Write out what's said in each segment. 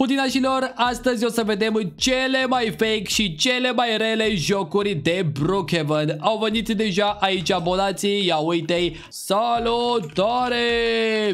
Hudinașilor, astăzi o să vedem cele mai fake și cele mai rele jocuri de Brookhaven. Au venit deja aici abonații, ia uite-i, salutare!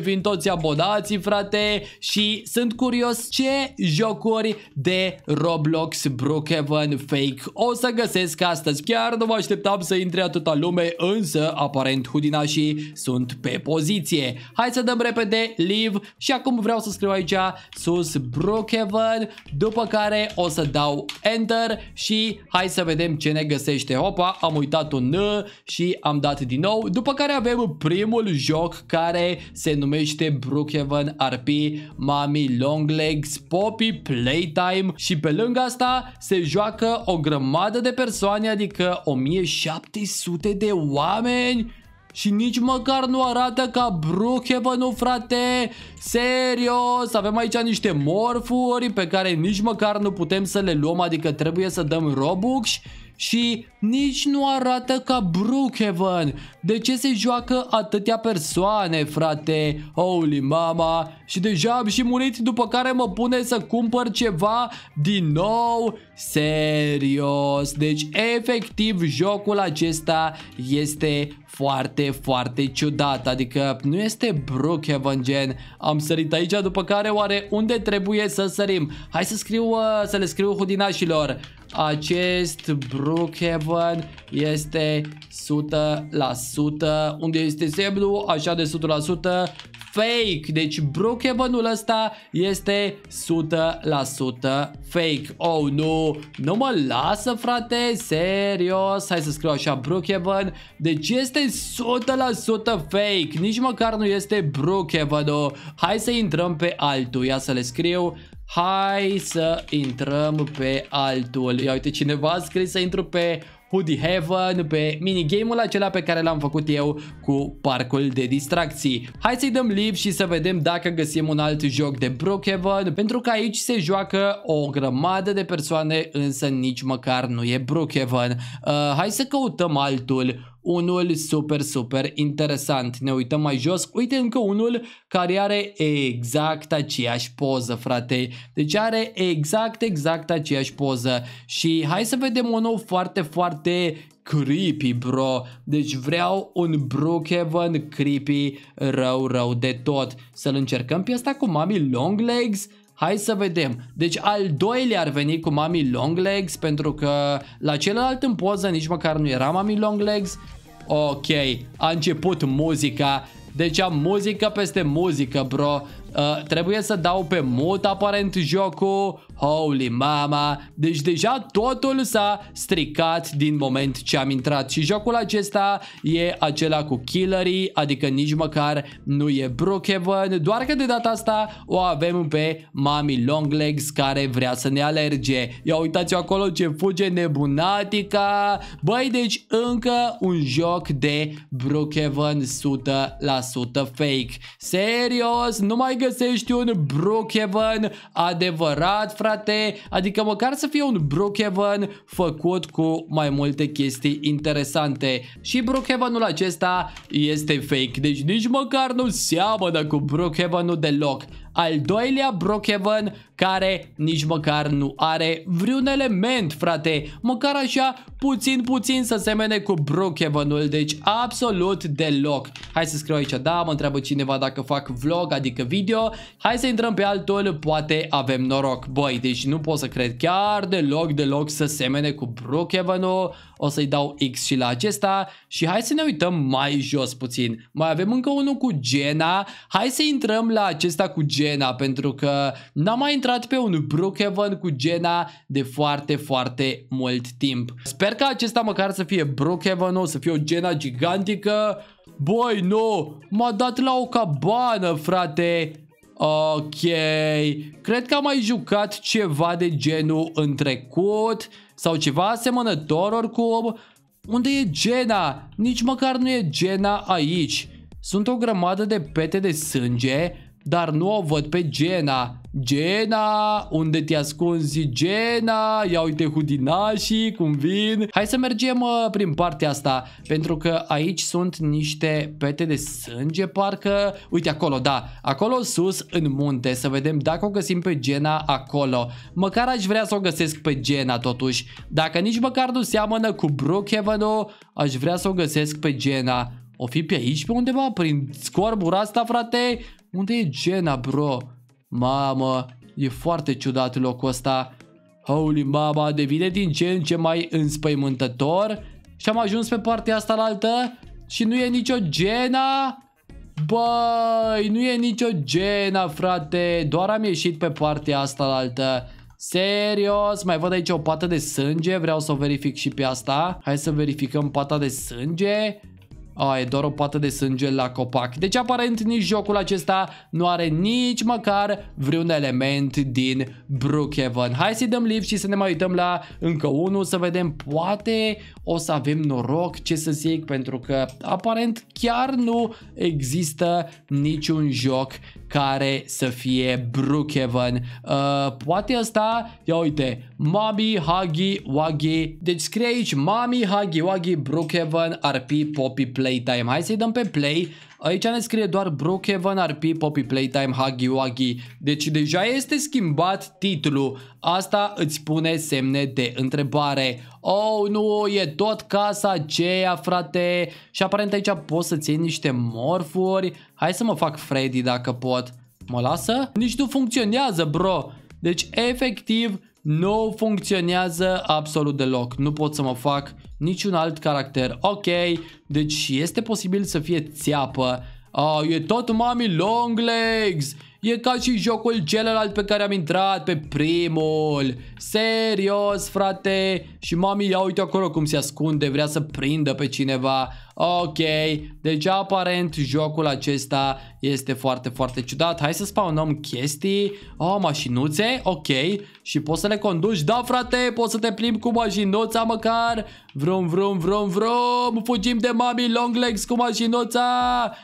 Vin toți abonații, frate, și sunt curios ce jocuri de Roblox Brookhaven fake o să găsesc astăzi. Chiar nu mă așteptam să intre atâta lume, însă aparent Hudinașii sunt pe poziție. Hai să dăm repede live și acum vreau să scriu aici sus Brookhaven Brookhaven, după care o să dau Enter și hai să vedem ce ne găsește. Hopa, am uitat un N și am dat din nou, după care avem primul joc care se numește Brookhaven RP Mami Longlegs Poppy Playtime și pe lângă asta se joacă o grămadă de persoane, adică 1700 de oameni și nici măcar nu arată ca Brookhaven, frate! Serios! Avem aici niște morfuri pe care nici măcar nu putem să le luăm, adică trebuie să dăm Robux și nici nu arată ca Brookhaven. De ce se joacă atâtea persoane, frate? Holy mama! Și deja am și murit, după care mă pune să cumpăr ceva din nou. Serios! Deci, efectiv, jocul acesta este foarte, foarte ciudat. Adică nu este Brookhaven gen. Am sărit aici, după care oare unde trebuie să sărim? Hai să scriu, uh, să le scriu hudinașilor acest Brookhaven este 100% unde este semnul, așa de 100% fake. Deci Brookhaven-ul ăsta este 100% fake. Oh, nu, nu mă lasă, frate, serios. Hai să scriu așa, Brookhaven. Deci este 100% fake. Nici măcar nu este Brookhaven-ul. Hai să intrăm pe altul, ia să le scriu. Hai să intrăm pe altul. Ia uite, cineva a scris să intru pe Hoodie Heaven, pe minigame-ul acela pe care l-am făcut eu cu parcul de distracții. Hai să-i dăm live și să vedem dacă găsim un alt joc de Brookhaven, pentru că aici se joacă o grămadă de persoane, însă nici măcar nu e Brookhaven. Uh, hai să căutăm altul unul super, super interesant. Ne uităm mai jos, uite încă unul care are exact aceeași poză, frate. Deci are exact, exact aceeași poză. Și hai să vedem un nou foarte, foarte creepy, bro. Deci vreau un Brookhaven creepy rău, rău de tot. Să-l încercăm pe asta cu mami long legs? Hai să vedem. Deci al doilea ar veni cu Mami legs, pentru că la celălalt în poză nici măcar nu era Mami legs. Ok, a început muzica. Deci am muzică peste muzică, bro. Uh, trebuie să dau pe mut aparent jocul. Holy mama! Deci deja totul s-a stricat din moment ce am intrat și jocul acesta e acela cu killerii, adică nici măcar nu e Brookhaven, doar că de data asta o avem pe Mami Longlegs care vrea să ne alerge. Ia uitați-o acolo ce fuge nebunatica! Băi, deci încă un joc de Brookhaven 100% fake. Serios, nu mai găsești un Brookhaven adevărat, frate, adică măcar să fie un Brookhaven făcut cu mai multe chestii interesante. Și Brookhavenul acesta este fake, deci nici măcar nu seamănă cu Brookhavenul deloc al doilea Brokeven care nici măcar nu are vreun element, frate, măcar așa puțin, puțin să semene cu Brokevenul, deci absolut deloc. Hai să scriu aici, da, mă întreabă cineva dacă fac vlog, adică video, hai să intrăm pe altul, poate avem noroc. Băi, deci nu pot să cred chiar deloc, deloc să semene cu Brokevenul, o să-i dau X și la acesta și hai să ne uităm mai jos puțin. Mai avem încă unul cu Gena, hai să intrăm la acesta cu Gena Gena pentru că n-am mai intrat pe un Brookhaven cu Gena de foarte, foarte mult timp. Sper că acesta măcar să fie Brookhaven-ul, să fie o Gena gigantică. Boi, nu! M-a dat la o cabană, frate! Ok, cred că am mai jucat ceva de genul în trecut sau ceva asemănător oricum. Unde e Gena? Nici măcar nu e Gena aici. Sunt o grămadă de pete de sânge dar nu o văd pe Gena. Gena, unde te ascunzi Gena? Ia uite hudinașii cum vin. Hai să mergem uh, prin partea asta, pentru că aici sunt niște pete de sânge parcă. Uite acolo, da, acolo sus în munte, să vedem dacă o găsim pe Gena acolo. Măcar aș vrea să o găsesc pe Gena totuși. Dacă nici măcar nu seamănă cu Brookhaven-ul, aș vrea să o găsesc pe Gena. O fi pe aici pe undeva, prin scorbura asta, frate? Unde e Gena, bro? Mamă, e foarte ciudat locul ăsta. Holy mama, devine din ce în ce mai înspăimântător. Și am ajuns pe partea asta la altă și nu e nicio Gena. Băi, nu e nicio Gena, frate. Doar am ieșit pe partea asta la altă. Serios, mai văd aici o pată de sânge, vreau să o verific și pe asta Hai să verificăm pata de sânge a, e doar o pată de sânge la copac. Deci aparent nici jocul acesta nu are nici măcar vreun element din Brookhaven. Hai să-i dăm lift și să ne mai uităm la încă unul să vedem. Poate o să avem noroc, ce să zic, pentru că aparent chiar nu există niciun joc care să fie Brookhaven. Uh, poate ăsta, ia uite, Mami, Hagi, Wagi. Deci scrie aici Mami, Hagi, Wagi, Brookhaven, RP, Poppy, Playtime. Hai să-i dăm pe play. Aici ne scrie doar Brookhaven, RP, Poppy, Playtime, Hagi, Wagi. Deci deja este schimbat titlul. Asta îți pune semne de întrebare. Oh, nu, e tot casa aceea, frate. Și aparent aici poți să ții niște morfuri. Hai să mă fac Freddy dacă pot. Mă lasă? Nici nu funcționează, bro. Deci, efectiv, nu funcționează absolut deloc. Nu pot să mă fac niciun alt caracter. Ok, deci este posibil să fie țeapă. Oh, e tot mami long legs. E ca și jocul celălalt pe care am intrat, pe primul. Serios, frate. Și mami, ia uite acolo cum se ascunde, vrea să prindă pe cineva. Ok, deci aparent jocul acesta este foarte, foarte ciudat. Hai să spawnăm chestii. Oh, mașinuțe, ok. Și poți să le conduci. Da, frate, poți să te plimbi cu mașinuța măcar. Vrum, vrum, vrum, vrum. Fugim de mami long legs cu mașinuța.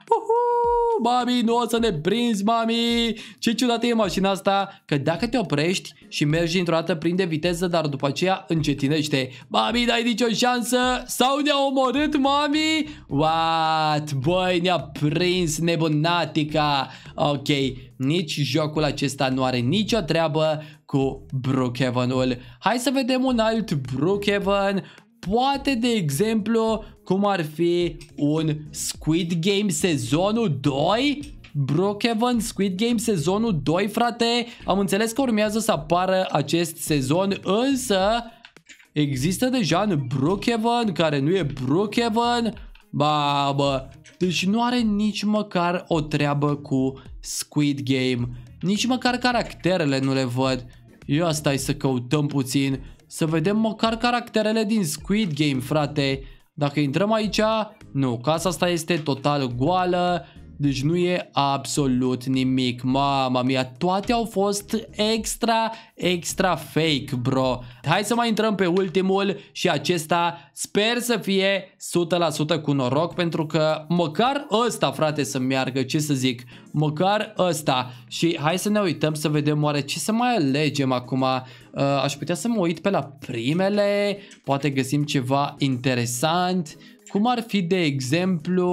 Uhu! mami, nu o să ne prinzi, mami! Ce ciudată e mașina asta, că dacă te oprești și mergi într-o dată prinde viteză, dar după aceea încetinește. Mami, n-ai nicio șansă sau ne-a omorât, mami! What? Băi, ne-a prins nebunatica! Ok, nici jocul acesta nu are nicio treabă cu Brookhaven-ul. Hai să vedem un alt Brookhaven. Poate, de exemplu, cum ar fi un Squid Game sezonul 2 Brookhaven, Squid Game sezonul 2, frate. Am înțeles că urmează să apară acest sezon, însă există deja în Brookhaven, care nu e Brookhaven. Ba, bă, deci nu are nici măcar o treabă cu Squid Game. Nici măcar caracterele nu le văd. Ia stai să căutăm puțin. Să vedem măcar caracterele din Squid Game, frate. Dacă intrăm aici, nu, casa asta este total goală, deci nu e absolut nimic, mama mia, toate au fost extra, extra fake, bro. Hai să mai intrăm pe ultimul și acesta sper să fie 100% cu noroc, pentru că măcar ăsta, frate, să meargă, ce să zic, măcar ăsta. Și hai să ne uităm să vedem oare ce să mai alegem acum. Uh, aș putea să mă uit pe la primele, poate găsim ceva interesant. Cum ar fi, de exemplu,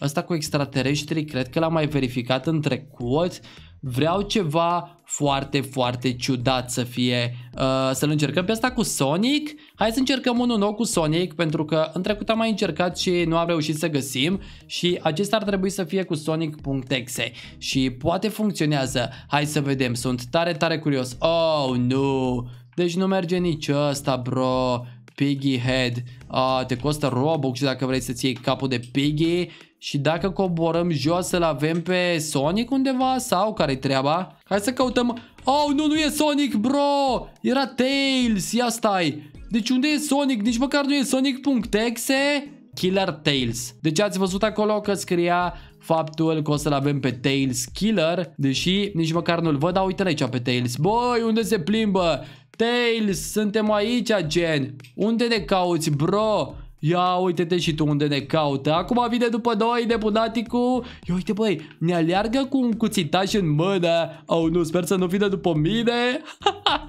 ăsta cu extraterestri, cred că l-am mai verificat în trecut, vreau ceva foarte, foarte ciudat să fie. Uh, să-l încercăm pe asta cu Sonic. Hai să încercăm unul nou cu Sonic, pentru că în trecut am mai încercat și nu am reușit să găsim și acesta ar trebui să fie cu Sonic.exe și poate funcționează. Hai să vedem, sunt tare, tare curios. Oh, nu! Deci nu merge nici ăsta, bro. Piggy Head, uh, te costă Robux dacă vrei să-ți iei capul de Piggy și dacă coborăm jos să-l avem pe Sonic undeva sau care-i treaba? Hai să căutăm... Oh, nu, nu e Sonic, bro! Era Tails, ia stai! Deci unde e Sonic? Nici măcar nu e Sonic.exe? Killer Tails. Deci ați văzut acolo că scria faptul că o să-l avem pe Tails Killer, deși nici măcar nu-l văd, dar uite aici pe Tails. Băi, unde se plimbă? Tails, suntem aici, gen. Unde ne cauți, bro? Ia uite-te și tu unde ne caută Acum vine după noi deputaticul Ia uite băi, ne aleargă cu un cuțitaș în mână Au oh, nu, sper să nu vină după mine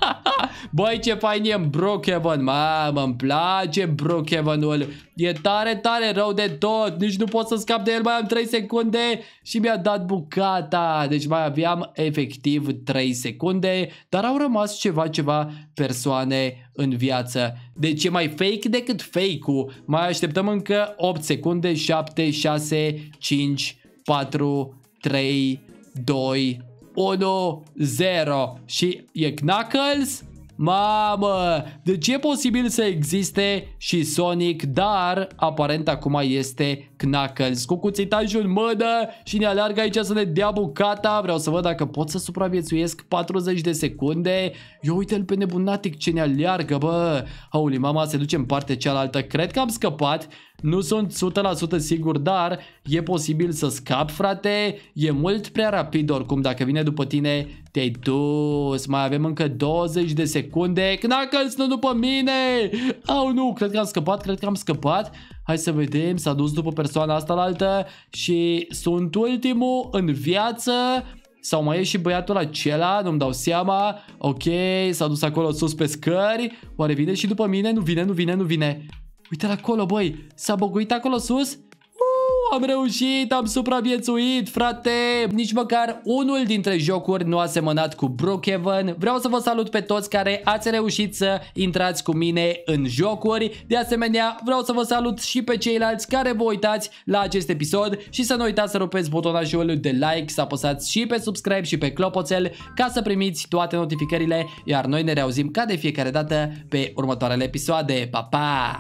Băi ce fain e în Brookhaven Mamă, îmi place Brookhaven-ul E tare, tare rău de tot. Nici nu pot să scap de el. Mai am 3 secunde și mi-a dat bucata. Deci mai aveam efectiv 3 secunde, dar au rămas ceva, ceva persoane în viață. Deci e mai fake decât fake-ul. Mai așteptăm încă 8 secunde, 7, 6, 5, 4, 3, 2, 1, 0 și e Knuckles Mamă, deci e posibil să existe și Sonic, dar aparent acum este Knuckles cu cuțitajul mână și ne alargă aici să ne dea bucata. Vreau să văd dacă pot să supraviețuiesc 40 de secunde. Eu uite-l pe nebunatic ce ne alergă, bă. Holy mama, se duce în partea cealaltă. Cred că am scăpat. Nu sunt 100% sigur, dar e posibil să scap, frate. E mult prea rapid oricum dacă vine după tine te-ai dus, mai avem încă 20 de secunde. Knuckles, nu după mine! Au, nu, cred că am scăpat, cred că am scăpat. Hai să vedem, s-a dus după persoana asta la altă și sunt ultimul în viață. Sau mai e și băiatul acela, nu-mi dau seama Ok, s-a dus acolo sus pe scări Oare vine și după mine? Nu vine, nu vine, nu vine Uite-l acolo, băi S-a băguit acolo sus am reușit, am supraviețuit, frate! Nici măcar unul dintre jocuri nu a semănat cu Brookhaven. Vreau să vă salut pe toți care ați reușit să intrați cu mine în jocuri. De asemenea, vreau să vă salut și pe ceilalți care vă uitați la acest episod și să nu uitați să rupeți butonajul de like, să apăsați și pe subscribe și pe clopoțel ca să primiți toate notificările, iar noi ne reauzim ca de fiecare dată pe următoarele episoade. Pa, pa!